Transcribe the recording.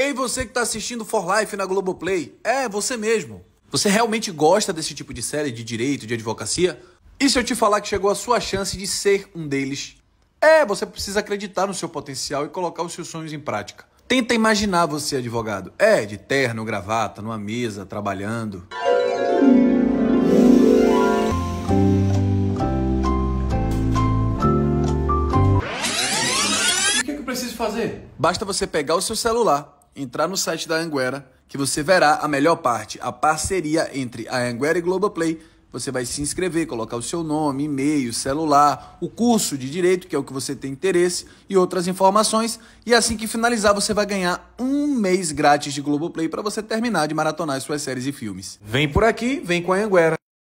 Ei, você que está assistindo For Life na Globoplay. É, você mesmo. Você realmente gosta desse tipo de série de direito, de advocacia? E se eu te falar que chegou a sua chance de ser um deles? É, você precisa acreditar no seu potencial e colocar os seus sonhos em prática. Tenta imaginar você advogado. É, de terno, gravata, numa mesa, trabalhando. O que, é que eu preciso fazer? Basta você pegar o seu celular entrar no site da Anguera, que você verá a melhor parte, a parceria entre a Anguera e Globoplay. Você vai se inscrever, colocar o seu nome, e-mail, celular, o curso de direito, que é o que você tem interesse, e outras informações. E assim que finalizar, você vai ganhar um mês grátis de Globoplay para você terminar de maratonar as suas séries e filmes. Vem por aqui, vem com a Anguera.